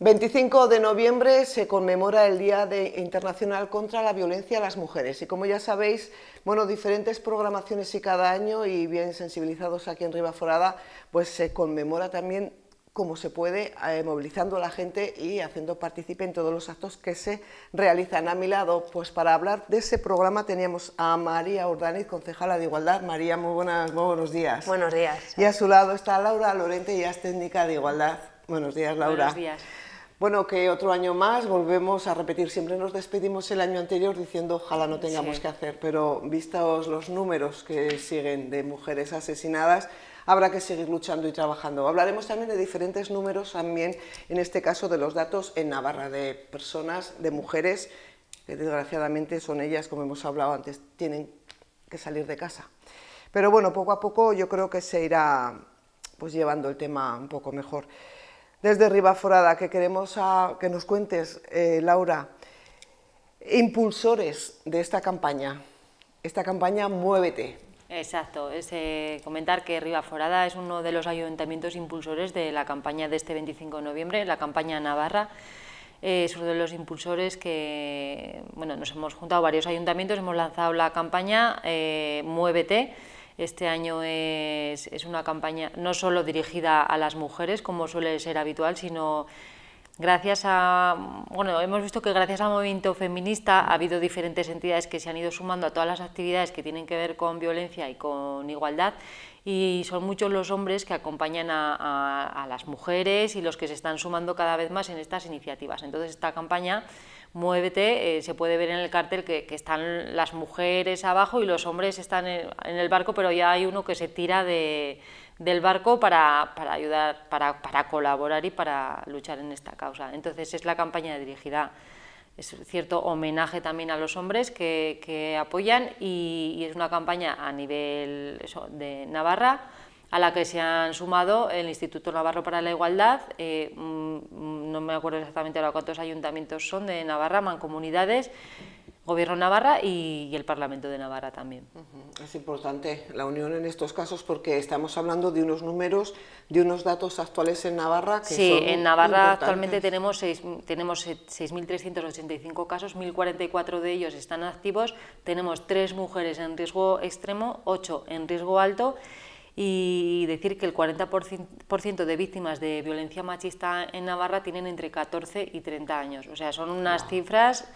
25 de noviembre se conmemora el Día Internacional contra la Violencia a las Mujeres y como ya sabéis, bueno, diferentes programaciones y cada año y bien sensibilizados aquí en Ribaforada, pues se conmemora también como se puede, eh, movilizando a la gente y haciendo partícipe en todos los actos que se realizan. A mi lado, pues para hablar de ese programa teníamos a María Urdaniz, concejala de Igualdad. María, muy, buenas, muy buenos días. Buenos días. Y a su lado está Laura Lorente, ya es técnica de Igualdad. Buenos días, Laura. Buenos días. Bueno, que otro año más volvemos a repetir. Siempre nos despedimos el año anterior diciendo ojalá no tengamos que hacer, pero vistos los números que siguen de mujeres asesinadas, habrá que seguir luchando y trabajando. Hablaremos también de diferentes números, también en este caso de los datos en Navarra, de personas, de mujeres, que desgraciadamente son ellas, como hemos hablado antes, tienen que salir de casa. Pero bueno, poco a poco yo creo que se irá pues llevando el tema un poco mejor desde Ribaforada, que queremos que nos cuentes, eh, Laura, impulsores de esta campaña, esta campaña Muévete. Exacto, es eh, comentar que Ribaforada es uno de los ayuntamientos impulsores de la campaña de este 25 de noviembre, la campaña Navarra, es uno de los impulsores que, bueno, nos hemos juntado varios ayuntamientos, hemos lanzado la campaña eh, Muévete, este año es, una campaña no solo dirigida a las mujeres, como suele ser habitual, sino gracias a, bueno, hemos visto que gracias al movimiento feminista ha habido diferentes entidades que se han ido sumando a todas las actividades que tienen que ver con violencia y con igualdad y son muchos los hombres que acompañan a, a las mujeres y los que se están sumando cada vez más en estas iniciativas. Entonces esta campaña muévete, eh, se puede ver en el cártel que, están las mujeres abajo y los hombres están en, el barco, pero ya hay uno que se tira de, del barco para, ayudar, para, colaborar y para luchar en esta causa. Entonces es la campaña dirigida, es cierto homenaje también a los hombres que, apoyan y, es una campaña a nivel de Navarra a la que se han sumado el Instituto Navarro para la Igualdad, eh, no me acuerdo exactamente ahora cuántos ayuntamientos son de Navarra, mancomunidades, Gobierno Navarra y, el Parlamento de Navarra también. Es importante la unión en estos casos porque estamos hablando de unos números, de unos datos actuales en Navarra que Sí, en Navarra actualmente tenemos, tenemos 6.385 casos, 1.044 de ellos están activos, tenemos tres mujeres en riesgo extremo, 8 en riesgo alto y decir que el 40% de víctimas de violencia machista en Navarra tienen entre 14 y 30 años. O sea, son unas cifras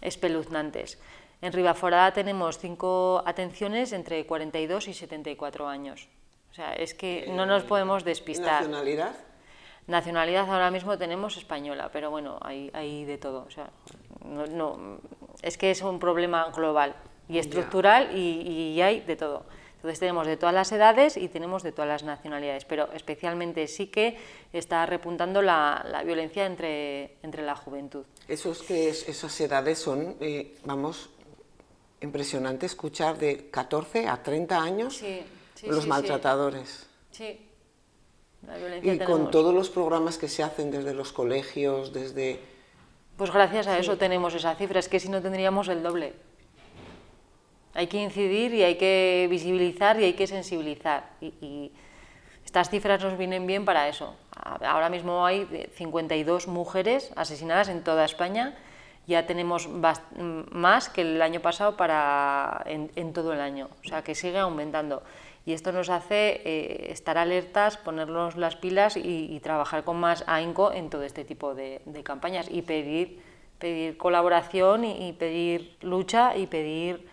espeluznantes. En Ribaforada tenemos cinco atenciones entre 42 y 74 años. O sea, es que eh, no nos podemos despistar. ¿Nacionalidad? Nacionalidad ahora mismo tenemos española, pero bueno, hay, hay de todo. O sea, es que es un problema global y estructural y hay de todo. Entonces tenemos de todas las edades y tenemos de todas las nacionalidades, pero especialmente sí que está repuntando la, violencia entre, entre la juventud. Esos que esas edades son, eh, vamos, impresionante escuchar de 14 a 30 años los maltratadores. Sí. La violencia y con todos los programas que se hacen desde los colegios, desde... Pues gracias a eso tenemos esa cifra, es que si no tendríamos el doble. Hay que incidir y hay que visibilizar y hay que sensibilizar. Y, estas cifras nos vienen bien para eso. Ahora mismo hay 52 eh, mujeres asesinadas en toda España. Ya tenemos mm, más que el año pasado para en, todo el año. O sea, que sigue aumentando. Y esto nos hace eh, estar alertas, ponernos las pilas y, trabajar con más ahínco en todo este tipo de, campañas y pedir, pedir colaboración y, y pedir lucha y pedir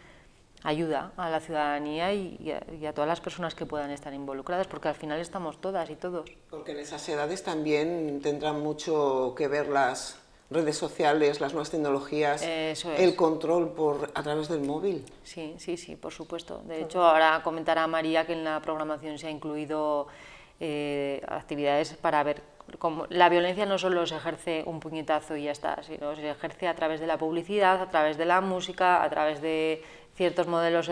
ayuda a la ciudadanía y, a, todas las personas que puedan estar involucradas, porque al final estamos todas y todos. Porque en esas edades también tendrán mucho que ver las redes sociales, las nuevas tecnologías, el control por a través del móvil. Sí, sí, sí, por supuesto. De hecho, ahora comentará María que en la programación se ha incluido eh, actividades para ver cómo... la violencia no solo se ejerce un puñetazo y ya está, sino se ejerce a través de la publicidad, a través de la música, a través de ciertos modelos,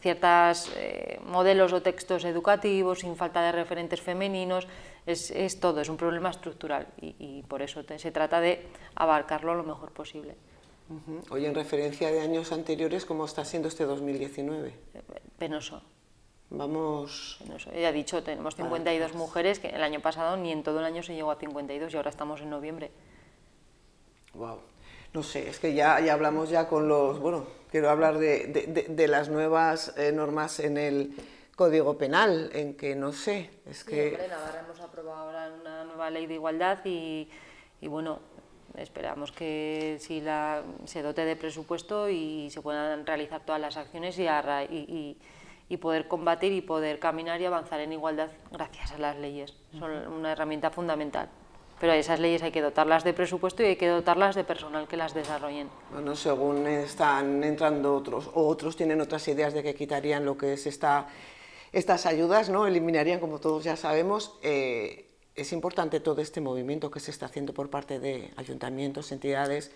ciertas, eh, modelos o textos educativos, sin falta de referentes femeninos, es, es todo, es un problema estructural y, por eso se trata de abarcarlo lo mejor posible. Hoy en referencia de años anteriores, ¿cómo está siendo este 2019? Penoso. Vamos... Ya he dicho, tenemos 52 mujeres, que el año pasado ni en todo el año se llegó a 52 y ahora estamos en noviembre. Wow no sé, es que ya, ya hablamos ya con los, bueno, quiero hablar de, las nuevas eh, normas en el Código Penal, en que no sé, es que... hemos aprobado una nueva ley de igualdad y, y bueno, esperamos que si la, se dote de presupuesto y se puedan realizar todas las acciones y, y, poder combatir y poder caminar y avanzar en igualdad gracias a las leyes. Son una herramienta fundamental pero esas leyes hay que dotarlas de presupuesto y hay que dotarlas de personal que las desarrollen. Bueno, según están entrando otros, o otros tienen otras ideas de que quitarían lo que es esta, estas ayudas, ¿no? eliminarían, como todos ya sabemos, eh, es importante todo este movimiento que se está haciendo por parte de ayuntamientos, entidades,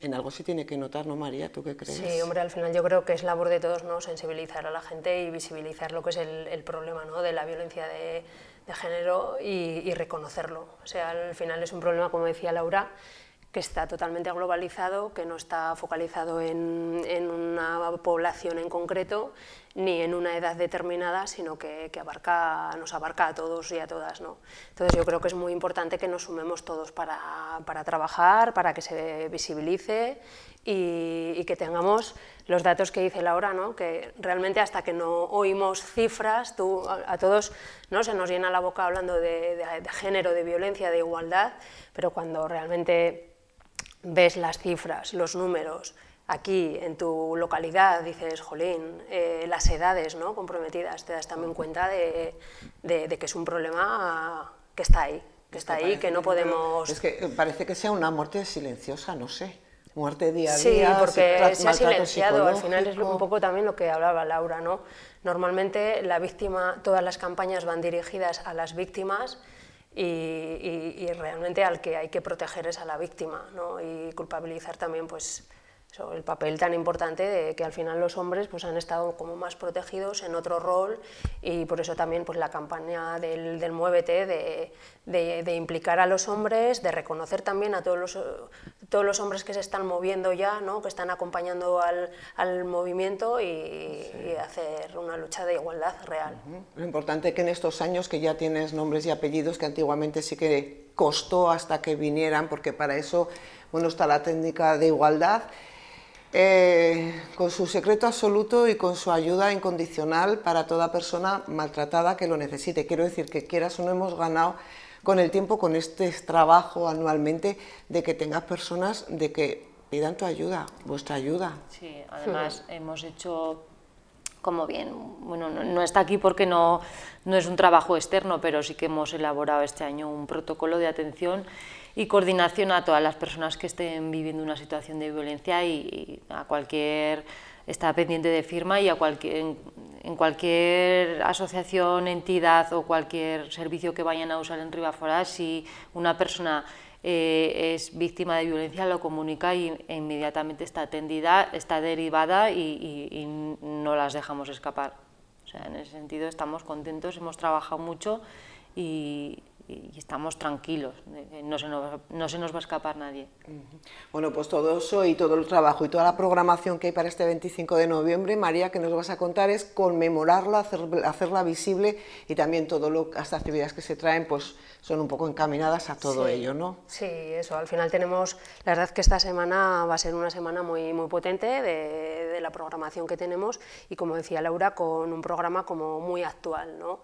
en algo se tiene que notar, ¿no, María? ¿Tú qué crees? Sí, hombre, al final yo creo que es labor de todos, ¿no? Sensibilizar a la gente y visibilizar lo que es el, el problema, ¿no? De la violencia de de género y, reconocerlo. O sea, al final es un problema, como decía Laura, que está totalmente globalizado, que no está focalizado en, en, una población en concreto ni en una edad determinada, sino que, abarca, nos abarca a todos y a todas. ¿no? Entonces yo creo que es muy importante que nos sumemos todos para, trabajar, para que se visibilice y, que tengamos los datos que dice Laura, ¿no? que realmente hasta que no oímos cifras, a, todos ¿no? se nos llena la boca hablando de género, de violencia, de igualdad, pero cuando realmente ves las cifras, los números, aquí en tu localidad, dices, jolín, eh, las edades ¿no? comprometidas, te das también cuenta de, de, que es un problema que está ahí, que está ahí, que no podemos... Es que parece que sea una muerte silenciosa, no sé muerte día a día. Sí, porque se ha silenciado, al final es un poco también lo que hablaba Laura, ¿no? Normalmente la víctima, todas las campañas van dirigidas a las víctimas y, y realmente al que hay que proteger es a la víctima, ¿no? Y culpabilizar también, pues, el papel tan importante de que al final los hombres pues, han estado como más protegidos en otro rol y por eso también pues, la campaña del, del Muévete de, de, de, implicar a los hombres, de reconocer también a todos los, todos los hombres que se están moviendo ya, ¿no? que están acompañando al, al movimiento y, hacer una lucha de igualdad real. Lo importante es que en estos años que ya tienes nombres y apellidos que antiguamente sí que costó hasta que vinieran, porque para eso bueno, está la técnica de igualdad, con su secreto absoluto y con su ayuda incondicional para toda persona maltratada que lo necesite. Quiero decir que quieras o no hemos ganado con el tiempo, con este trabajo anualmente, de que tengas personas de que pidan tu ayuda, vuestra ayuda. Sí, además hemos hecho como bien, bueno, no, está aquí porque no, no es un trabajo externo, pero sí que hemos elaborado este año un protocolo de atención y coordinación a todas las personas que estén viviendo una situación de violencia y, a cualquier está pendiente de firma y a cualquier, en, cualquier asociación, entidad o cualquier servicio que vayan a usar en Ribafora, si una persona eh, es víctima de violencia, lo comunica y, e inmediatamente está atendida, está derivada y, y no las dejamos escapar. O sea, en ese sentido estamos contentos, hemos trabajado mucho y y, estamos tranquilos, eh, eh, no se, nos, no se, nos, va a escapar nadie. Bueno, pues todo eso y todo el trabajo y toda la programación que hay para este 25 de noviembre, María, que nos vas a contar es conmemorarla, hacerla visible y también todo las actividades que se traen pues son un poco encaminadas a todo ello, ¿no? Sí, eso, al final tenemos, la verdad que esta semana va a ser una semana muy, muy potente de, de la programación que tenemos y como decía Laura, con un programa como muy actual, ¿no?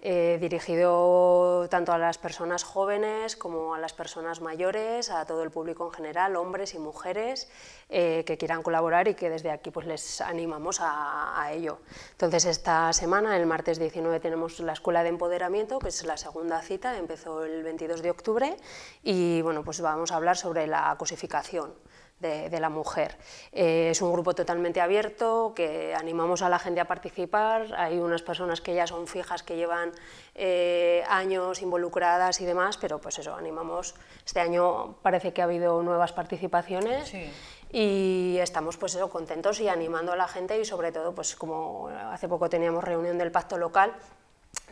Eh, dirigido tanto a las personas jóvenes como a las personas mayores, a todo el público en general, hombres y mujeres eh, que quieran colaborar y que desde aquí pues, les animamos a, ello. Entonces esta semana, el martes 19, tenemos la Escuela de Empoderamiento, que es la segunda cita, empezó el 22 de octubre, y bueno, pues vamos a hablar sobre la cosificación de, la mujer. Eh, es un grupo totalmente abierto, que animamos a la gente a participar, hay unas personas que ya son fijas, que llevan eh, años involucradas y demás, pero pues eso, animamos. Este año parece que ha habido nuevas participaciones. y estamos pues eso, contentos y animando a la gente y sobre todo pues como hace poco teníamos reunión del pacto local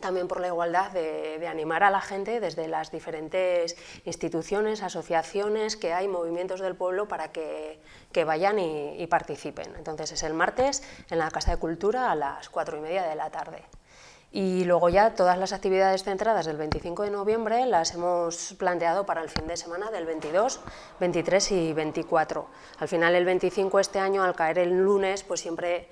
también por la igualdad de, animar a la gente desde las diferentes instituciones, asociaciones que hay, movimientos del pueblo para que, vayan y, y, participen. Entonces es el martes en la Casa de Cultura a las cuatro y media de la tarde. Y luego ya todas las actividades centradas del 25 de noviembre las hemos planteado para el fin de semana del 22, 23 y 24. Al final el 25 este año, al caer el lunes, pues siempre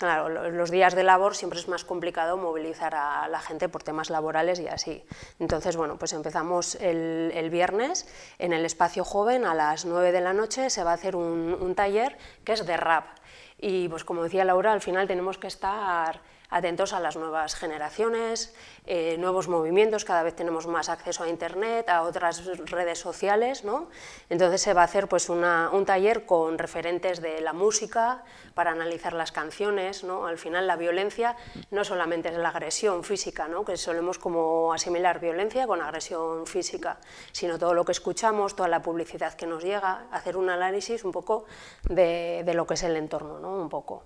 claro, los días de labor siempre es más complicado movilizar a la gente por temas laborales y así. Entonces, bueno, pues empezamos el, viernes en el espacio joven a las 9 de la noche se va a hacer un taller que es de rap y pues como decía Laura, al final tenemos que estar atentos a las nuevas generaciones, eh, nuevos movimientos, cada vez tenemos más acceso a Internet, a otras redes sociales, ¿no? Entonces se va a hacer pues un taller con referentes de la música para analizar las canciones, ¿no? Al final la violencia no solamente es la agresión física, ¿no? Que solemos como asimilar violencia con agresión física, sino todo lo que escuchamos, toda la publicidad que nos llega, hacer un análisis un poco de, de lo que es el entorno, un poco.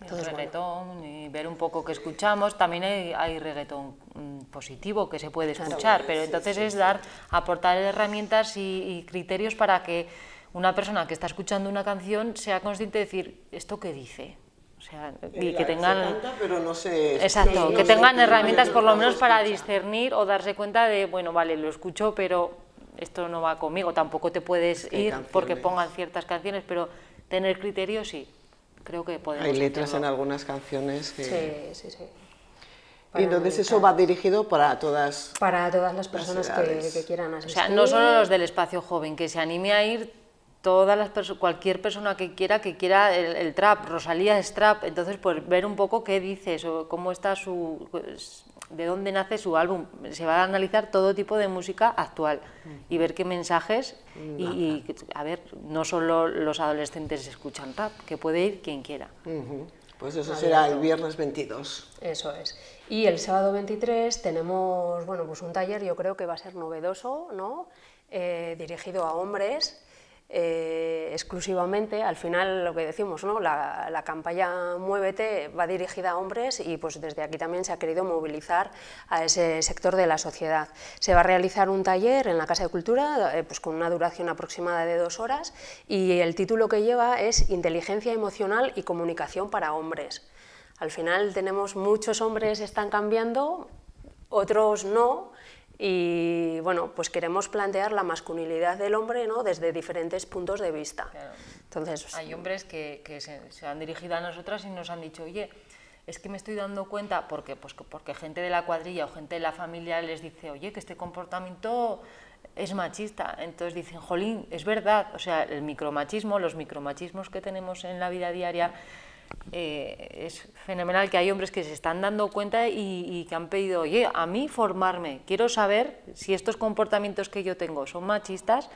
Entonces, reggaetón y ver un poco qué escuchamos. También hay, reggaetón mm, positivo que se puede escuchar, pero entonces es dar, aportar herramientas y, criterios para que una persona que está escuchando una canción sea consciente de decir, ¿esto qué dice? O sea, y eh, que tengan, exacto, que tengan herramientas por lo menos para discernir o darse cuenta de, bueno, vale, lo escucho, pero esto no va conmigo. Tampoco te puedes ir porque pongan ciertas canciones, pero tener criterios sí creo que Hay letras en algunas canciones que. Sí, sí, sí. y entonces eso va dirigido para todas. Para todas las personas que, quieran asistir. O sea, no solo los del espacio joven, que se anime a ir todas las cualquier persona que quiera, que quiera el, trap, Rosalía es trap, entonces pues ver un poco qué dice, o cómo está su, pues, de dónde nace su álbum. Se va a analizar todo tipo de música actual y ver qué mensajes y, a ver, no solo los adolescentes escuchan rap, que puede ir quien quiera. Pues eso será el viernes 22. Eso es. Y el sábado 23 tenemos, bueno, pues un taller yo creo que va a ser novedoso, ¿no? Eh, dirigido a hombres eh, exclusivamente, al final lo que decimos, ¿no? la, campaña Muévete va dirigida a hombres y pues desde aquí también se ha querido movilizar a ese sector de la sociedad. Se va a realizar un taller en la Casa de Cultura eh, pues con una duración aproximada de dos horas y el título que lleva es Inteligencia emocional y comunicación para hombres. Al final tenemos muchos hombres están cambiando, otros no, y bueno, pues queremos plantear la masculinidad del hombre ¿no? desde diferentes puntos de vista. Entonces, Hay hombres que, se, han dirigido a nosotras y nos han dicho, oye, es que me estoy dando cuenta, porque, pues, porque gente de la cuadrilla o gente de la familia les dice, oye, que este comportamiento es machista. Entonces dicen, jolín, es verdad. O sea, el micromachismo, los micromachismos que tenemos en la vida diaria eh, es fenomenal que hay hombres que se están dando cuenta y, que han pedido, oye, a mí formarme, quiero saber si estos comportamientos que yo tengo son machistas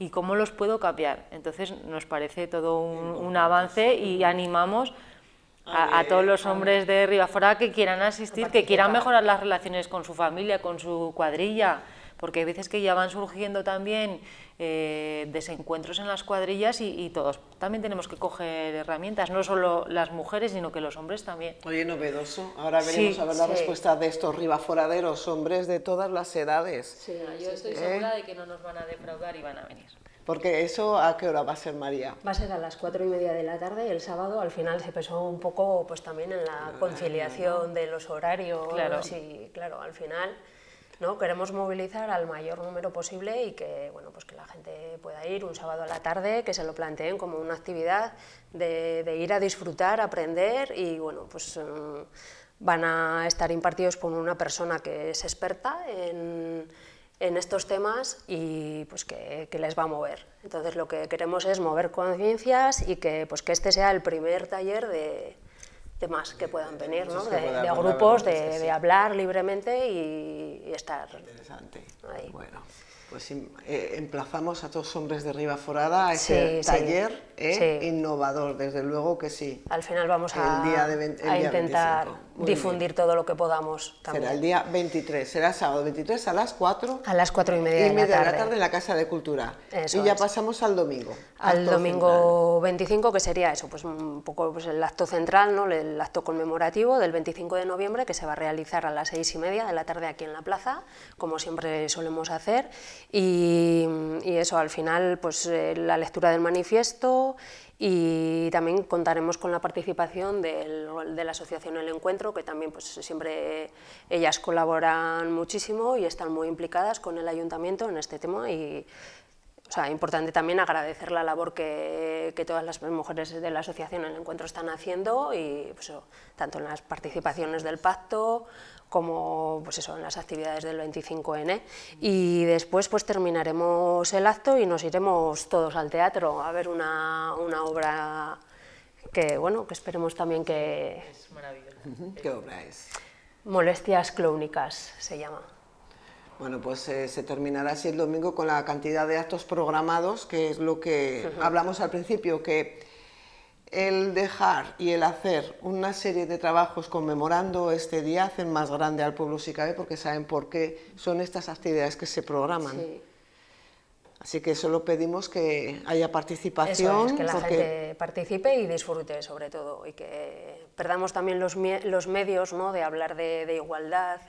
y cómo los puedo cambiar. Entonces nos parece todo un, avance pues, y eh, animamos a, a, todos los hombres de Ribafora que quieran asistir, que quieran mejorar las relaciones con su familia, con su cuadrilla porque hay veces que ya van surgiendo también eh, desencuentros en las cuadrillas y, todos. También tenemos que coger herramientas, no solo las mujeres, sino que los hombres también. Oye, novedoso. Ahora venimos a ver la respuesta de estos ribaforaderos, hombres de todas las edades. Sí, yo estoy ¿eh? segura de que no nos van a defraudar y van a venir. Porque eso, ¿a qué hora va a ser, María? Va a ser a las cuatro y media de la tarde el sábado al final se pesó un poco pues también en la ah. conciliación de los horarios. Claro. sí. claro, al final ¿no? Queremos movilizar al mayor número posible y que, bueno, pues que la gente pueda ir un sábado a la tarde, que se lo planteen como una actividad de, ir a disfrutar, aprender y, bueno, pues eh, van a estar impartidos por una persona que es experta en, estos temas y pues que, que, les va a mover. Entonces lo que queremos es mover conciencias y que, pues que este sea el primer taller de, temas que puedan venir, ¿no? de, grupos, de, pues hablar libremente y, estar Interesante. Bueno, pues eh, emplazamos a todos hombres de Riva Forada a ese taller. ¿eh? innovador, desde luego que sí. Al final vamos a, intentar difundir todo lo que podamos. Será el día 23, será sábado 23 a las 4. A las y media, de, la tarde. en la Casa de Cultura. y ya pasamos al domingo. Al domingo 25, que sería eso, pues un poco pues el acto central, ¿no? el acto conmemorativo del 25 de noviembre, que se va a realizar a las 6 y media de la tarde aquí en la plaza, como siempre solemos hacer. Y, eso, al final, pues eh, la lectura del manifiesto, y también contaremos con la participación de la asociación El Encuentro, que también pues, siempre ellas colaboran muchísimo y están muy implicadas con el ayuntamiento en este tema o sea, importante también agradecer la labor que, que, todas las mujeres de la asociación en el encuentro están haciendo, y pues, tanto en las participaciones del pacto como pues eso, en las actividades del 25N. Y después pues terminaremos el acto y nos iremos todos al teatro a ver una, obra que, bueno, que esperemos también que... Es maravillosa. ¿Qué obra es? Molestias clónicas se llama. Bueno, pues eh, se terminará así el domingo con la cantidad de actos programados, que es lo que hablamos al principio, que el dejar y el hacer una serie de trabajos conmemorando este día hacen más grande al pueblo si cabe porque saben por qué son estas actividades que se programan. Así que solo pedimos que haya participación. que la gente participe y disfrute sobre todo y que perdamos también los, medios ¿no? de hablar de, igualdad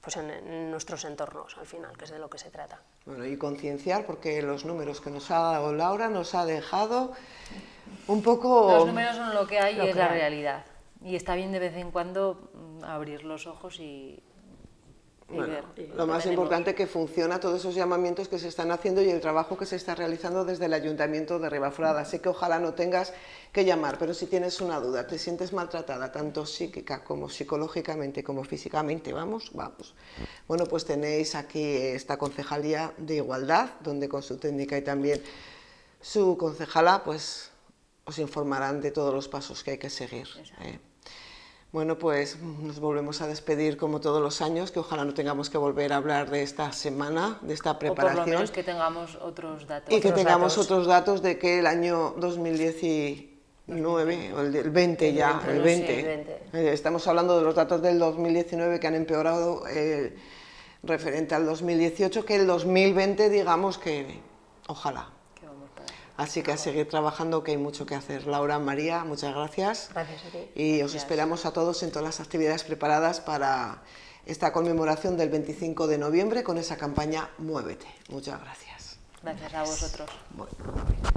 pues en, nuestros entornos al final, que es de lo que se trata. Bueno, y concienciar porque los números que nos ha dado Laura nos ha dejado un poco... Los números son lo que hay y es la realidad. Y está bien de vez en cuando mm, abrir los ojos y, lo más importante es que funciona todos esos llamamientos que se están haciendo y el trabajo que se está realizando desde el Ayuntamiento de Ribafurada. Así que ojalá no tengas que llamar, pero si tienes una duda, te sientes maltratada, tanto psíquica como psicológicamente como físicamente, vamos, vamos. Bueno, pues tenéis aquí esta concejalía de igualdad, donde con su técnica y también su concejala, pues os informarán de todos los pasos que hay que seguir. Eh. Bueno, pues nos volvemos a despedir como todos los años, que ojalá no tengamos que volver a hablar de esta semana, de esta preparación. que tengamos otros datos. Y que tengamos otros datos de que el año 2019, o el, el 20 ya, el, eh, Estamos hablando de los datos del 2019 que han empeorado eh, referente al 2018, que el 2020 digamos que ojalá Así que a seguir trabajando, que hay mucho que hacer. Laura, María, muchas gracias. Gracias a ti. Y os esperamos a todos en todas las actividades preparadas para esta conmemoración del 25 de noviembre con esa campaña Muévete. Muchas gracias. Gracias a vosotros.